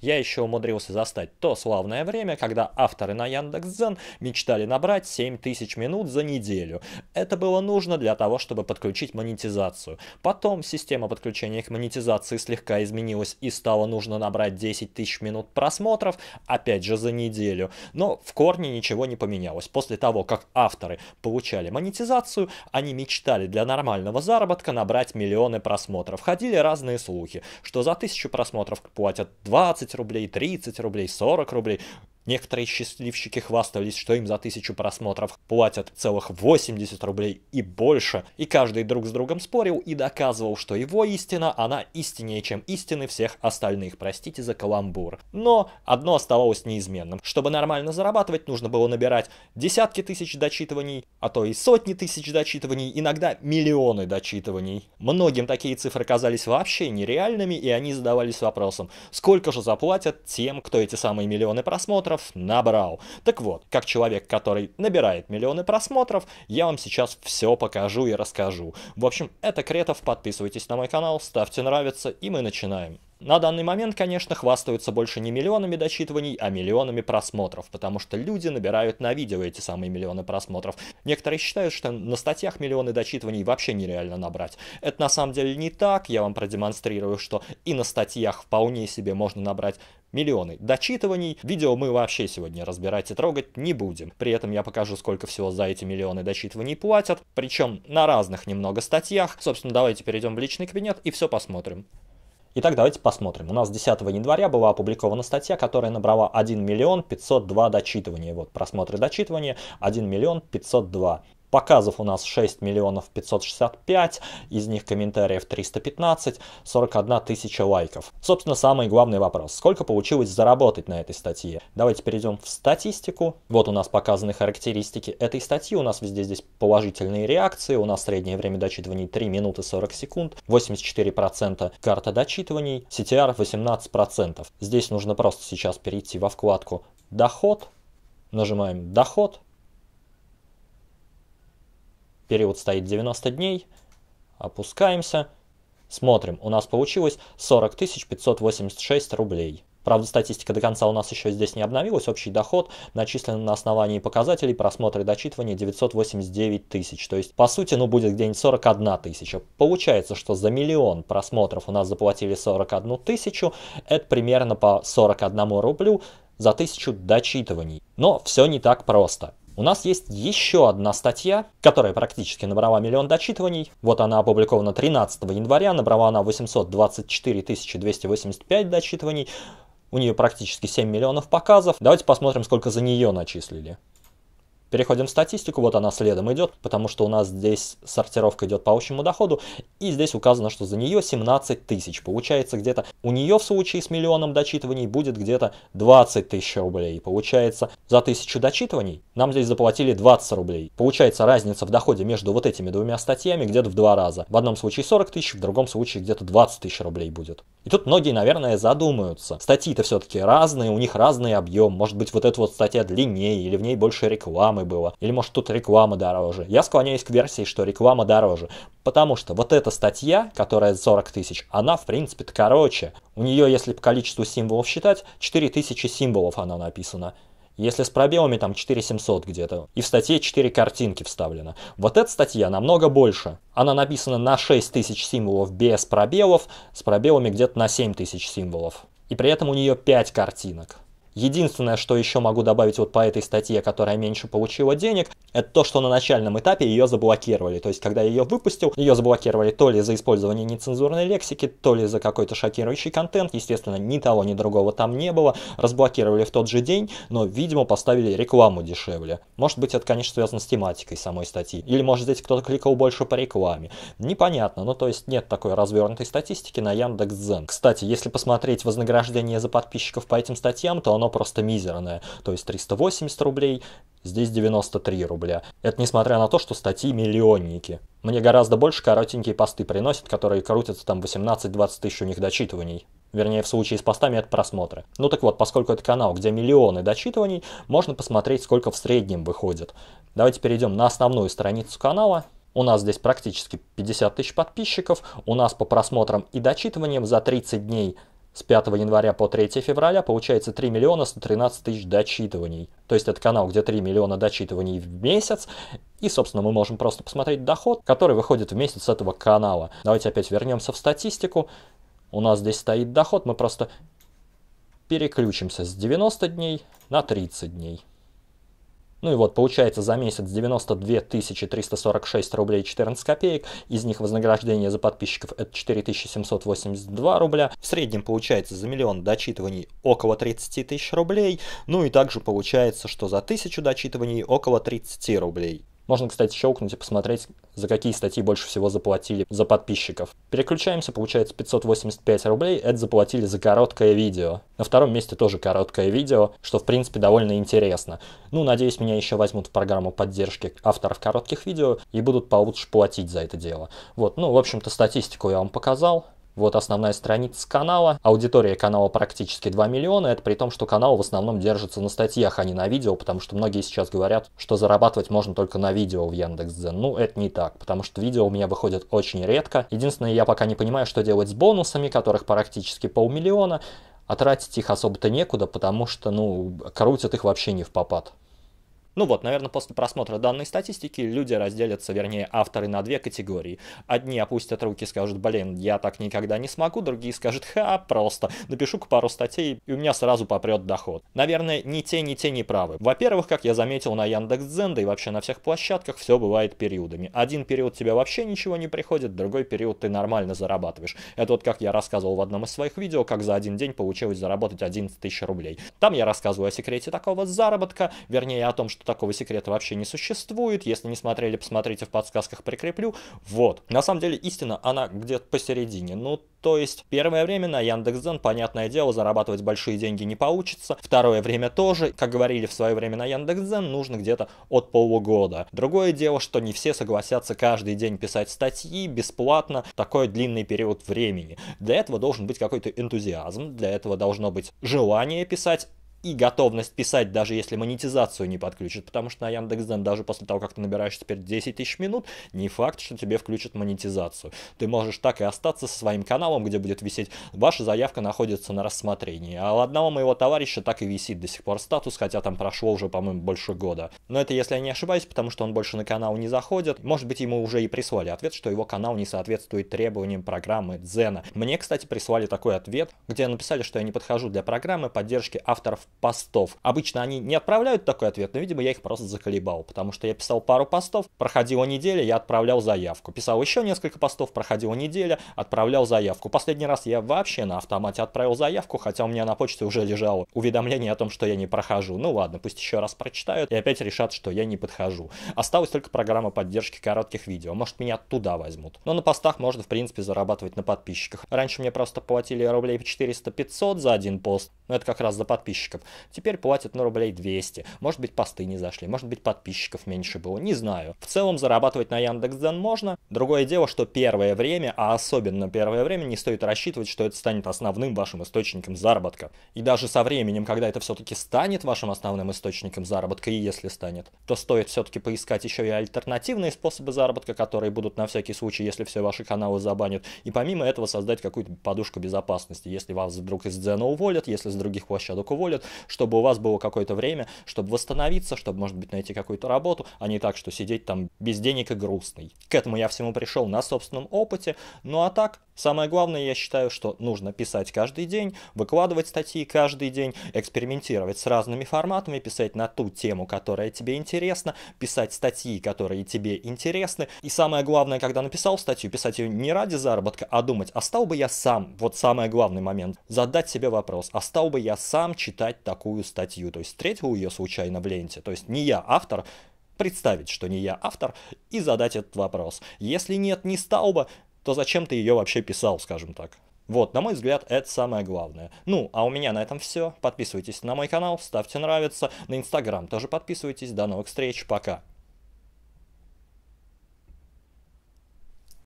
я еще умудрился застать то славное время, когда авторы на Яндекс.Дзен мечтали набрать 7000 минут за неделю. Это было нужно для того, чтобы подключить монетизацию. Потом система подключения к монетизации слегка изменилась и стало нужно набрать 10 тысяч минут просмотров, опять же за неделю. Но в корне ничего не поменялось. После того, как авторы получали монетизацию, они мечтали для нормального заработка набрать миллионы просмотров. Ходили разные слухи, что за тысячу просмотров платят 20 20 рублей, 30 рублей, 40 рублей. Некоторые счастливчики хвастались, что им за тысячу просмотров платят целых 80 рублей и больше, и каждый друг с другом спорил и доказывал, что его истина, она истиннее, чем истины всех остальных, простите за каламбур. Но одно оставалось неизменным. Чтобы нормально зарабатывать, нужно было набирать десятки тысяч дочитываний, а то и сотни тысяч дочитываний, иногда миллионы дочитываний. Многим такие цифры казались вообще нереальными, и они задавались вопросом, сколько же заплатят тем, кто эти самые миллионы просмотров просмотров набрал. Так вот, как человек, который набирает миллионы просмотров, я вам сейчас все покажу и расскажу. В общем, это Кретов, подписывайтесь на мой канал, ставьте нравится, и мы начинаем. На данный момент, конечно, хвастаются больше не миллионами дочитываний, а миллионами просмотров, потому что люди набирают на видео эти самые миллионы просмотров. Некоторые считают, что на статьях миллионы дочитываний вообще нереально набрать. Это на самом деле не так, я вам продемонстрирую, что и на статьях вполне себе можно набрать миллионы дочитываний. Видео мы вообще сегодня разбирать и трогать не будем. При этом я покажу, сколько всего за эти миллионы дочитываний платят, причем на разных немного статьях. Собственно, давайте перейдем в личный кабинет и все посмотрим. Итак, давайте посмотрим. У нас 10 января была опубликована статья, которая набрала 1 миллион 502 дочитывания. Вот просмотры дочитывания 1 миллион 502. Показов у нас 6 миллионов 565, из них комментариев 315, 41 тысяча лайков. Собственно, самый главный вопрос. Сколько получилось заработать на этой статье? Давайте перейдем в статистику. Вот у нас показаны характеристики этой статьи. У нас везде здесь положительные реакции. У нас среднее время дочитываний 3 минуты 40 секунд. 84% карта дочитываний. CTR 18%. Здесь нужно просто сейчас перейти во вкладку «Доход». Нажимаем «Доход» период стоит 90 дней, опускаемся, смотрим, у нас получилось 40 586 рублей. Правда, статистика до конца у нас еще здесь не обновилась. Общий доход начислен на основании показателей просмотра и дочитывания 989 тысяч. То есть, по сути, ну будет где-нибудь 41 тысяча. Получается, что за миллион просмотров у нас заплатили 41 тысячу. Это примерно по 41 рублю за тысячу дочитываний. Но все не так просто. У нас есть еще одна статья, которая практически набрала миллион дочитываний. Вот она опубликована 13 января, набрала она 824 285 дочитываний. У нее практически 7 миллионов показов. Давайте посмотрим, сколько за нее начислили. Переходим в статистику, вот она следом идет, потому что у нас здесь сортировка идет по общему доходу, и здесь указано, что за нее 17 тысяч. Получается где-то у нее в случае с миллионом дочитываний будет где-то 20 тысяч рублей. Получается за тысячу дочитываний нам здесь заплатили 20 рублей. Получается разница в доходе между вот этими двумя статьями где-то в два раза. В одном случае 40 тысяч, в другом случае где-то 20 тысяч рублей будет. И тут многие, наверное, задумаются. Статьи-то все-таки разные, у них разный объем. Может быть, вот эта вот статья длиннее, или в ней больше рекламы было. Или может тут реклама дороже. Я склоняюсь к версии, что реклама дороже. Потому что вот эта статья, которая 40 тысяч, она в принципе-то короче. У нее, если по количеству символов считать, 4000 символов она написана. Если с пробелами там 4700 где-то. И в статье 4 картинки вставлено. Вот эта статья намного больше. Она написана на 6000 символов без пробелов, с пробелами где-то на 7000 символов. И при этом у нее 5 картинок. Единственное, что еще могу добавить вот по этой статье, которая меньше получила денег, это то, что на начальном этапе ее заблокировали. То есть, когда я ее выпустил, ее заблокировали то ли за использование нецензурной лексики, то ли за какой-то шокирующий контент. Естественно, ни того, ни другого там не было. Разблокировали в тот же день, но, видимо, поставили рекламу дешевле. Может быть, это, конечно, связано с тематикой самой статьи. Или, может, здесь кто-то кликал больше по рекламе. Непонятно. Ну, то есть, нет такой развернутой статистики на Яндекс.Дзен. Кстати, если посмотреть вознаграждение за подписчиков по этим статьям, то оно оно просто мизерное. То есть 380 рублей, здесь 93 рубля. Это несмотря на то, что статьи миллионники. Мне гораздо больше коротенькие посты приносят, которые крутятся там 18-20 тысяч у них дочитываний. Вернее, в случае с постами это просмотры. Ну так вот, поскольку это канал, где миллионы дочитываний, можно посмотреть, сколько в среднем выходит. Давайте перейдем на основную страницу канала. У нас здесь практически 50 тысяч подписчиков. У нас по просмотрам и дочитываниям за 30 дней с 5 января по 3 февраля получается 3 миллиона 113 тысяч дочитываний. То есть это канал, где 3 миллиона дочитываний в месяц. И, собственно, мы можем просто посмотреть доход, который выходит в месяц с этого канала. Давайте опять вернемся в статистику. У нас здесь стоит доход, мы просто переключимся с 90 дней на 30 дней. Ну и вот получается за месяц 92 346 рублей 14 копеек, из них вознаграждение за подписчиков это 4782 рубля. В среднем получается за миллион дочитываний около 30 тысяч рублей, ну и также получается, что за тысячу дочитываний около 30 рублей. Можно, кстати, щелкнуть и посмотреть, за какие статьи больше всего заплатили за подписчиков. Переключаемся, получается 585 рублей, это заплатили за короткое видео. На втором месте тоже короткое видео, что в принципе довольно интересно. Ну, надеюсь, меня еще возьмут в программу поддержки авторов коротких видео и будут получше платить за это дело. Вот, ну, в общем-то, статистику я вам показал. Вот основная страница канала. Аудитория канала практически 2 миллиона. Это при том, что канал в основном держится на статьях, а не на видео, потому что многие сейчас говорят, что зарабатывать можно только на видео в Яндекс.Дзен. Ну, это не так, потому что видео у меня выходит очень редко. Единственное, я пока не понимаю, что делать с бонусами, которых практически полмиллиона. А тратить их особо-то некуда, потому что, ну, крутят их вообще не в попад. Ну вот, наверное, после просмотра данной статистики люди разделятся, вернее, авторы на две категории. Одни опустят руки, и скажут, блин, я так никогда не смогу, другие скажут, ха, просто, напишу-ка пару статей, и у меня сразу попрет доход. Наверное, ни те, ни те не правы. Во-первых, как я заметил на Яндекс.Дзен, да и вообще на всех площадках, все бывает периодами. Один период тебе вообще ничего не приходит, другой период ты нормально зарабатываешь. Это вот как я рассказывал в одном из своих видео, как за один день получилось заработать 11 тысяч рублей. Там я рассказываю о секрете такого заработка, вернее о том, что такого секрета вообще не существует. Если не смотрели, посмотрите в подсказках, прикреплю. Вот. На самом деле истина, она где-то посередине. Ну, то есть, первое время на Яндекс.Дзен, понятное дело, зарабатывать большие деньги не получится. Второе время тоже, как говорили в свое время на Яндекс.Дзен, нужно где-то от полугода. Другое дело, что не все согласятся каждый день писать статьи бесплатно, такой длинный период времени. Для этого должен быть какой-то энтузиазм, для этого должно быть желание писать, и готовность писать, даже если монетизацию не подключат, потому что на Яндекс.Дзен даже после того, как ты набираешь теперь 10 тысяч минут, не факт, что тебе включат монетизацию. Ты можешь так и остаться со своим каналом, где будет висеть ваша заявка находится на рассмотрении. А у одного моего товарища так и висит до сих пор статус, хотя там прошло уже, по-моему, больше года. Но это если я не ошибаюсь, потому что он больше на канал не заходит. Может быть, ему уже и прислали ответ, что его канал не соответствует требованиям программы Дзена. Мне, кстати, прислали такой ответ, где написали, что я не подхожу для программы поддержки авторов постов. Обычно они не отправляют такой ответ, но, видимо, я их просто заколебал, потому что я писал пару постов, проходила неделя, я отправлял заявку. Писал еще несколько постов, проходила неделя, отправлял заявку. Последний раз я вообще на автомате отправил заявку, хотя у меня на почте уже лежало уведомление о том, что я не прохожу. Ну ладно, пусть еще раз прочитают и опять решат, что я не подхожу. Осталась только программа поддержки коротких видео, может меня туда возьмут. Но на постах можно, в принципе, зарабатывать на подписчиках. Раньше мне просто платили рублей 400-500 за один пост, но это как раз за подписчиков подписчиков, теперь платят на ну, рублей 200. Может быть, посты не зашли, может быть, подписчиков меньше было, не знаю. В целом, зарабатывать на Яндекс.Дзен можно. Другое дело, что первое время, а особенно первое время, не стоит рассчитывать, что это станет основным вашим источником заработка. И даже со временем, когда это все-таки станет вашим основным источником заработка, и если станет, то стоит все-таки поискать еще и альтернативные способы заработка, которые будут на всякий случай, если все ваши каналы забанят. И помимо этого создать какую-то подушку безопасности. Если вас вдруг из Дзена уволят, если с других площадок уволят, чтобы у вас было какое-то время, чтобы восстановиться, чтобы, может быть, найти какую-то работу, а не так, что сидеть там без денег и грустный. К этому я всему пришел на собственном опыте, ну а так, Самое главное, я считаю, что нужно писать каждый день, выкладывать статьи каждый день, экспериментировать с разными форматами, писать на ту тему, которая тебе интересна, писать статьи, которые тебе интересны. И самое главное, когда написал статью, писать ее не ради заработка, а думать, а стал бы я сам, вот самый главный момент, задать себе вопрос, а стал бы я сам читать такую статью, то есть встретил ее случайно в ленте, то есть не я автор, представить, что не я автор, и задать этот вопрос. Если нет, не стал бы, то зачем ты ее вообще писал, скажем так. Вот, на мой взгляд, это самое главное. Ну, а у меня на этом все. Подписывайтесь на мой канал, ставьте нравится. На инстаграм тоже подписывайтесь. До новых встреч, пока.